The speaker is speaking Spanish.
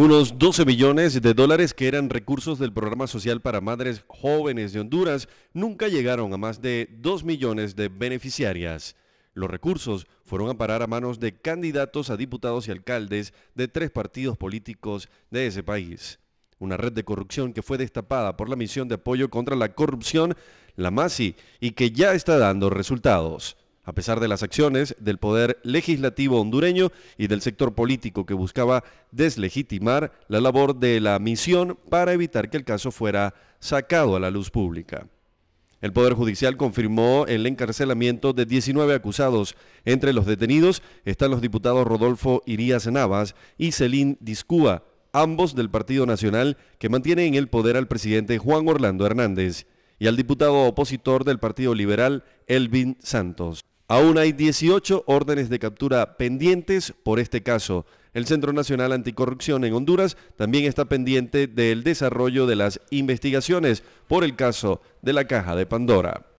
Unos 12 millones de dólares que eran recursos del programa social para madres jóvenes de Honduras nunca llegaron a más de 2 millones de beneficiarias. Los recursos fueron a parar a manos de candidatos a diputados y alcaldes de tres partidos políticos de ese país. Una red de corrupción que fue destapada por la misión de apoyo contra la corrupción, la MASI, y que ya está dando resultados a pesar de las acciones del poder legislativo hondureño y del sector político que buscaba deslegitimar la labor de la misión para evitar que el caso fuera sacado a la luz pública. El Poder Judicial confirmó el encarcelamiento de 19 acusados. Entre los detenidos están los diputados Rodolfo Irías Navas y Celín Discúa, ambos del Partido Nacional que mantiene en el poder al presidente Juan Orlando Hernández y al diputado opositor del Partido Liberal, Elvin Santos. Aún hay 18 órdenes de captura pendientes por este caso. El Centro Nacional Anticorrupción en Honduras también está pendiente del desarrollo de las investigaciones por el caso de la caja de Pandora.